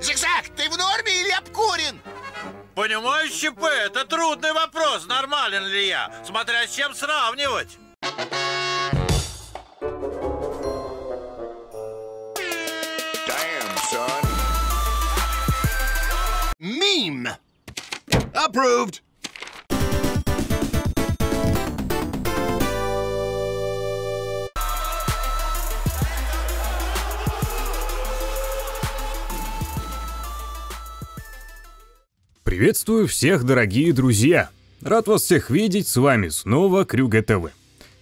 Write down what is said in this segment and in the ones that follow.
Зигзаг, ты в норме или обкурен? Понимаешь, ЧП, это трудный вопрос, нормален ли я, смотря с чем сравнивать. Approved! Приветствую всех, дорогие друзья! Рад вас всех видеть, с вами снова Крюга ТВ.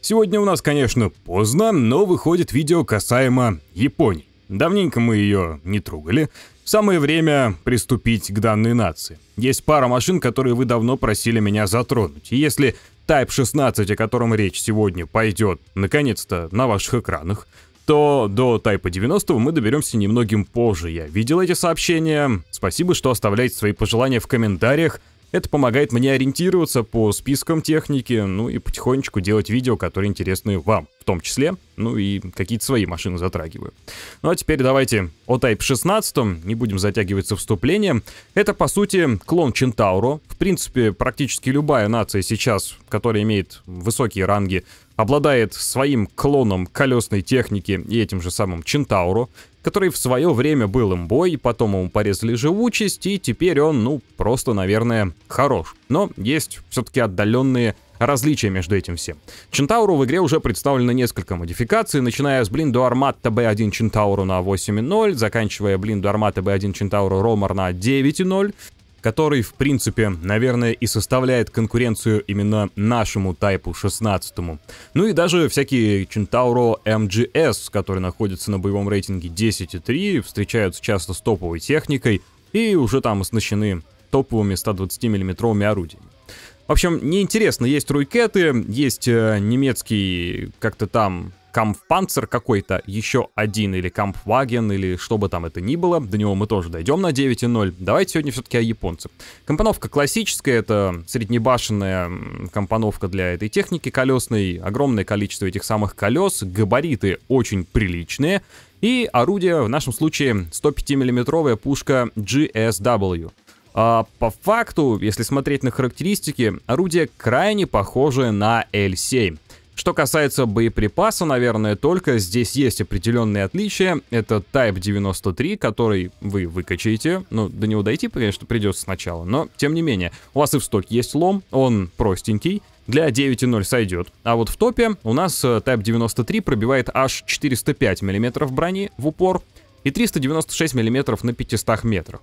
Сегодня у нас, конечно, поздно, но выходит видео касаемо Японии. Давненько мы ее не трогали. Самое время приступить к данной нации. Есть пара машин, которые вы давно просили меня затронуть. И если Type 16, о котором речь сегодня, пойдет наконец-то на ваших экранах, то до Type 90 мы доберемся немногим позже. Я видел эти сообщения. Спасибо, что оставляете свои пожелания в комментариях – это помогает мне ориентироваться по спискам техники, ну и потихонечку делать видео, которые интересны вам в том числе, ну и какие-то свои машины затрагиваю. Ну а теперь давайте о Type 16, не будем затягиваться вступлением. Это, по сути, клон Centauro. В принципе, практически любая нация сейчас, которая имеет высокие ранги, обладает своим клоном колесной техники и этим же самым Чентауру, который в свое время был имбой, потом ему порезали живучесть, и теперь он, ну, просто, наверное, хорош. Но есть все-таки отдаленные различия между этим всем. Чентауру в игре уже представлено несколько модификаций, начиная с блинду Армат ТБ1 Чентауру на 8.0, заканчивая блинду Армат ТБ1 Чентауру Ромар на 9.0, который, в принципе, наверное, и составляет конкуренцию именно нашему Type 16. Ну и даже всякие Centauro MGS, которые находятся на боевом рейтинге 10.3, встречаются часто с топовой техникой и уже там оснащены топовыми 120 миллиметровыми орудиями. В общем, неинтересно, есть руйкеты, есть э, немецкий как-то там кампфанцер какой-то, еще один, или кампваген, или что бы там это ни было, до него мы тоже дойдем на 9.0. Давайте сегодня все-таки о японце. Компоновка классическая, это среднебашенная компоновка для этой техники колесной, огромное количество этих самых колес, габариты очень приличные, и орудие, в нашем случае 105-миллиметровая пушка GSW. А по факту, если смотреть на характеристики, орудие крайне похоже на L7. Что касается боеприпаса, наверное, только здесь есть определенные отличия. Это Type 93, который вы выкачаете. Ну, до него дойти, конечно, придется сначала, но тем не менее. У вас и в стоке есть лом, он простенький, для 9.0 сойдет. А вот в топе у нас э, Type 93 пробивает аж 405 мм брони в упор и 396 мм на 500 метрах.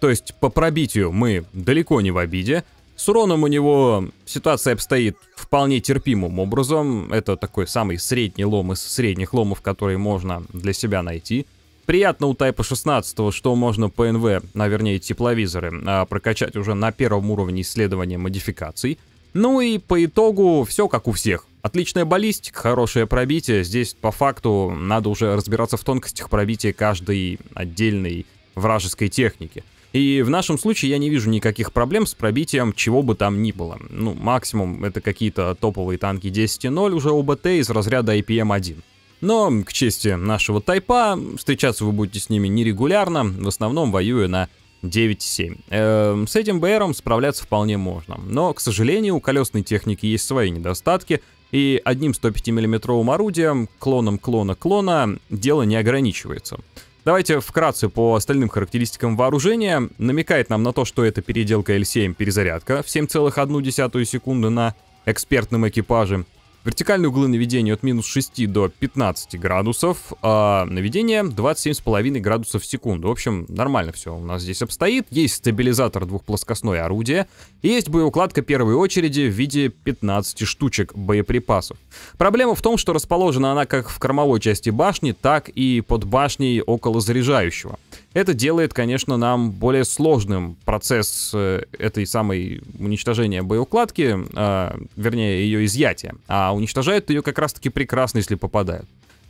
То есть по пробитию мы далеко не в обиде, с уроном у него ситуация обстоит вполне терпимым образом. Это такой самый средний лом из средних ломов, которые можно для себя найти. Приятно у Тайпа 16, что можно ПНВ, наверное, тепловизоры, а, прокачать уже на первом уровне исследования модификаций. Ну и по итогу все как у всех. Отличная баллистика, хорошее пробитие. Здесь по факту надо уже разбираться в тонкостях пробития каждой отдельной вражеской техники. И в нашем случае я не вижу никаких проблем с пробитием чего бы там ни было. Ну, максимум это какие-то топовые танки 10.0 уже ОБТ из разряда IPM-1. Эм Но, к чести нашего тайпа, встречаться вы будете с ними нерегулярно, в основном воюя на 9.7. Э, эм, с этим БРом справляться вполне можно. Но, к сожалению, у колесной техники есть свои недостатки, и одним 105 миллиметровым орудием, клоном клона клона, дело не ограничивается. Давайте вкратце по остальным характеристикам вооружения. Намекает нам на то, что это переделка L7 перезарядка в 7,1 секунды на экспертном экипаже. Вертикальные углы наведения от минус 6 до 15 градусов, а наведение 27,5 градусов в секунду. В общем, нормально все у нас здесь обстоит. Есть стабилизатор двухплоскостное орудие, и есть боеукладка первой очереди в виде 15 штучек боеприпасов. Проблема в том, что расположена она как в кормовой части башни, так и под башней около заряжающего. Это делает, конечно, нам более сложным процесс э, этой самой уничтожения боеукладки, э, вернее, ее изъятия. А уничтожают ее как раз-таки прекрасно, если попадают.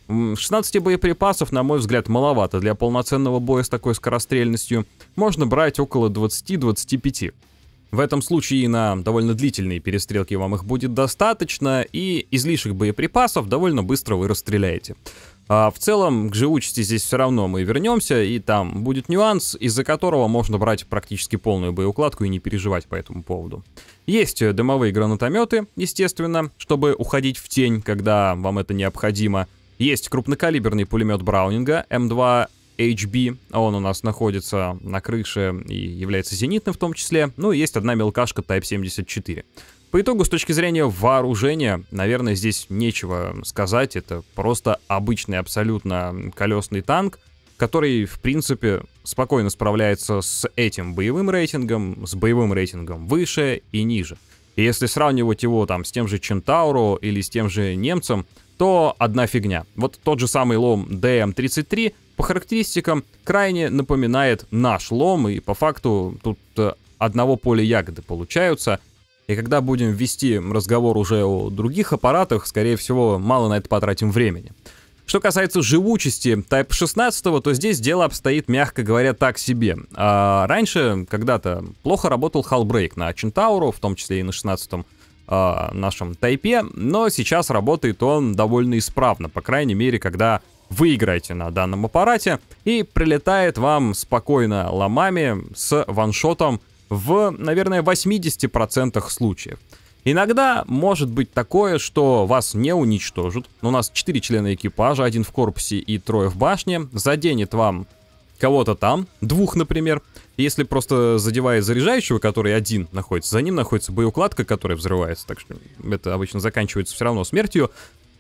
16 боеприпасов, на мой взгляд, маловато для полноценного боя с такой скорострельностью. Можно брать около 20-25. В этом случае на довольно длительные перестрелки вам их будет достаточно, и излишек боеприпасов довольно быстро вы расстреляете. А в целом к живучести здесь все равно мы вернемся, и там будет нюанс, из-за которого можно брать практически полную боеукладку и не переживать по этому поводу. Есть э, дымовые гранатометы, естественно, чтобы уходить в тень, когда вам это необходимо. Есть крупнокалиберный пулемет Браунинга М2 HB, он у нас находится на крыше и является зенитным в том числе. Ну и есть одна мелкашка Type 74. По итогу, с точки зрения вооружения, наверное, здесь нечего сказать. Это просто обычный абсолютно колесный танк, который, в принципе, спокойно справляется с этим боевым рейтингом, с боевым рейтингом выше и ниже. И если сравнивать его там с тем же Чентауру или с тем же немцем, то одна фигня. Вот тот же самый лом DM33 по характеристикам крайне напоминает наш лом, и по факту тут э, одного поля ягоды получаются — и когда будем вести разговор уже о других аппаратах, скорее всего, мало на это потратим времени. Что касается живучести Type 16, то здесь дело обстоит, мягко говоря, так себе. А раньше, когда-то, плохо работал Hallbreak на Centauro, в том числе и на 16 э, а, нашем Type, но сейчас работает он довольно исправно, по крайней мере, когда вы играете на данном аппарате, и прилетает вам спокойно ломами с ваншотом в, наверное, 80% случаев. Иногда может быть такое, что вас не уничтожат. У нас 4 члена экипажа, один в корпусе и трое в башне. Заденет вам кого-то там, двух, например. Если просто задевает заряжающего, который один находится, за ним находится боеукладка, которая взрывается, так что это обычно заканчивается все равно смертью.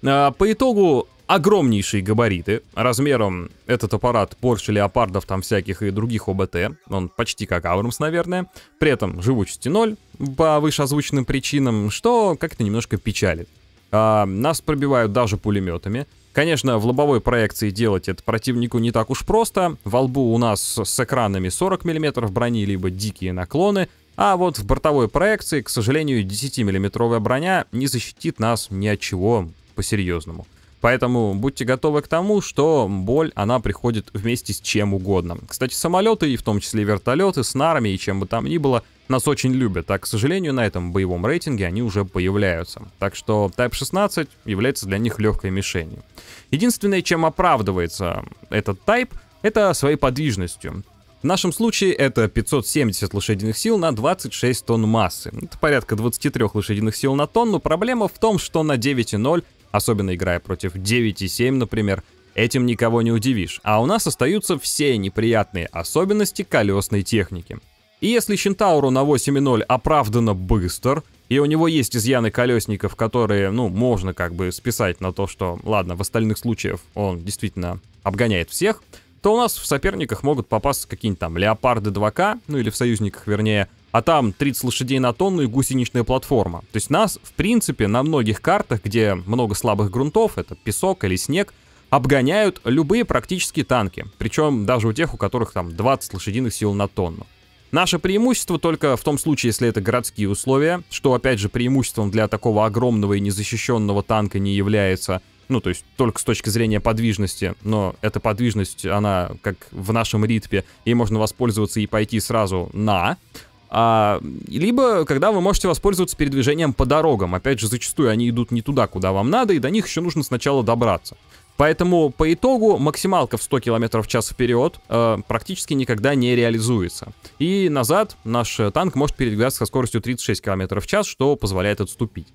А, по итогу огромнейшие габариты, размером этот аппарат Porsche леопардов там всяких и других ОБТ, он почти как Аврамс, наверное, при этом живучести ноль по вышеозвученным причинам, что как-то немножко печалит. А, нас пробивают даже пулеметами. Конечно, в лобовой проекции делать это противнику не так уж просто. Во лбу у нас с экранами 40 мм брони, либо дикие наклоны, а вот в бортовой проекции, к сожалению, 10-миллиметровая броня не защитит нас ни от чего, по-серьезному. Поэтому будьте готовы к тому, что боль, она приходит вместе с чем угодно. Кстати, самолеты, и в том числе вертолеты, с нарами и чем бы там ни было, нас очень любят, а, к сожалению, на этом боевом рейтинге они уже появляются. Так что Type 16 является для них легкой мишенью. Единственное, чем оправдывается этот Type, это своей подвижностью. В нашем случае это 570 лошадиных сил на 26 тонн массы. Это порядка 23 лошадиных сил на тонну. Проблема в том, что на 9.0 особенно играя против 9,7, например, этим никого не удивишь, а у нас остаются все неприятные особенности колесной техники. И если Щентауру на 8.0 оправданно быстр, и у него есть изъяны колесников, которые, ну, можно как бы списать на то, что, ладно, в остальных случаях он действительно обгоняет всех, то у нас в соперниках могут попасть какие-нибудь там леопарды 2К, ну или в союзниках, вернее, а там 30 лошадей на тонну и гусеничная платформа. То есть нас, в принципе, на многих картах, где много слабых грунтов, это песок или снег, обгоняют любые практически танки, причем даже у тех, у которых там 20 лошадиных сил на тонну. Наше преимущество только в том случае, если это городские условия, что опять же преимуществом для такого огромного и незащищенного танка не является, ну то есть только с точки зрения подвижности, но эта подвижность, она как в нашем ритме, ей можно воспользоваться и пойти сразу на. А, либо когда вы можете воспользоваться передвижением по дорогам. Опять же, зачастую они идут не туда, куда вам надо, и до них еще нужно сначала добраться. Поэтому по итогу максималка в 100 км в час вперед э, практически никогда не реализуется. И назад наш танк может передвигаться со скоростью 36 км в час, что позволяет отступить.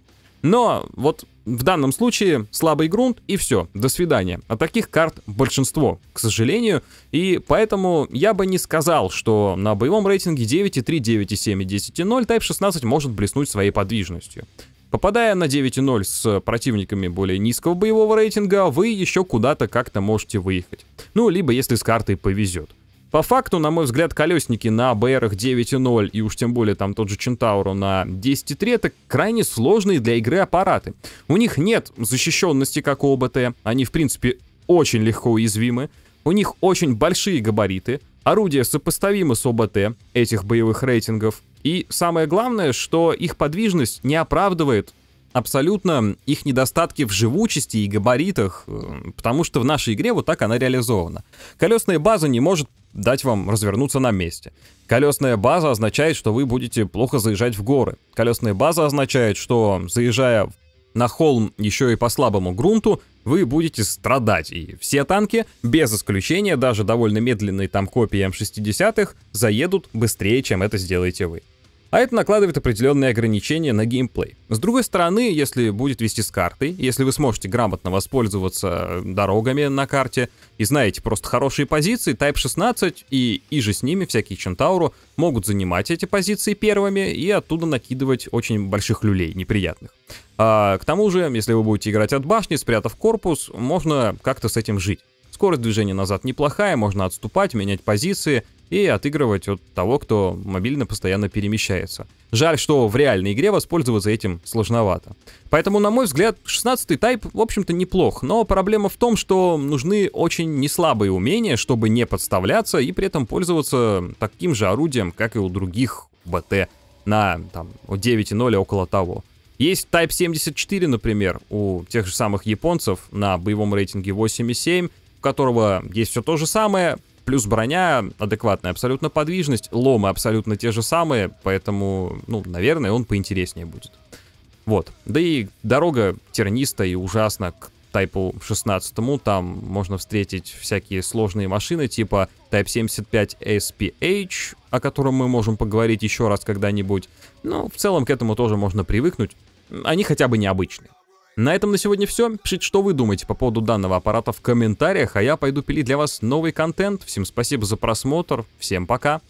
Но вот в данном случае слабый грунт и все, до свидания. А таких карт большинство, к сожалению, и поэтому я бы не сказал, что на боевом рейтинге 9.3, 9.7 и 10.0 Type 16 может блеснуть своей подвижностью. Попадая на 9.0 с противниками более низкого боевого рейтинга, вы еще куда-то как-то можете выехать. Ну, либо если с картой повезет. По факту, на мой взгляд, колесники на БРах 9.0 и уж тем более там тот же Чентауро на 10.3 это крайне сложные для игры аппараты. У них нет защищенности, как у ОБТ, они в принципе очень легко уязвимы, у них очень большие габариты, орудия сопоставимы с ОБТ этих боевых рейтингов, и самое главное, что их подвижность не оправдывает абсолютно их недостатки в живучести и габаритах, э, потому что в нашей игре вот так она реализована. Колесная база не может дать вам развернуться на месте. Колесная база означает, что вы будете плохо заезжать в горы. Колесная база означает, что заезжая на холм еще и по слабому грунту, вы будете страдать. И все танки, без исключения, даже довольно медленные там копии М60, х заедут быстрее, чем это сделаете вы. А это накладывает определенные ограничения на геймплей. С другой стороны, если будет вести с картой, если вы сможете грамотно воспользоваться дорогами на карте и знаете просто хорошие позиции, Type 16 и, иже с ними всякие Чентауру могут занимать эти позиции первыми и оттуда накидывать очень больших люлей, неприятных. А, к тому же, если вы будете играть от башни, спрятав корпус, можно как-то с этим жить. Скорость движения назад неплохая, можно отступать, менять позиции, и отыгрывать от того, кто мобильно постоянно перемещается. Жаль, что в реальной игре воспользоваться этим сложновато. Поэтому, на мой взгляд, 16-й тайп, в общем-то, неплох, но проблема в том, что нужны очень неслабые умения, чтобы не подставляться и при этом пользоваться таким же орудием, как и у других БТ на там, 9.0 а около того. Есть Type 74, например, у тех же самых японцев на боевом рейтинге 8.7, у которого есть все то же самое, Плюс броня адекватная, абсолютно подвижность, ломы абсолютно те же самые, поэтому, ну, наверное, он поинтереснее будет. Вот. Да и дорога тернистая и ужасна к Type 16, там можно встретить всякие сложные машины типа Type 75 SPH, о котором мы можем поговорить еще раз когда-нибудь. Но ну, в целом к этому тоже можно привыкнуть. Они хотя бы необычные. На этом на сегодня все. Пишите, что вы думаете по поводу данного аппарата в комментариях, а я пойду пилить для вас новый контент. Всем спасибо за просмотр, всем пока!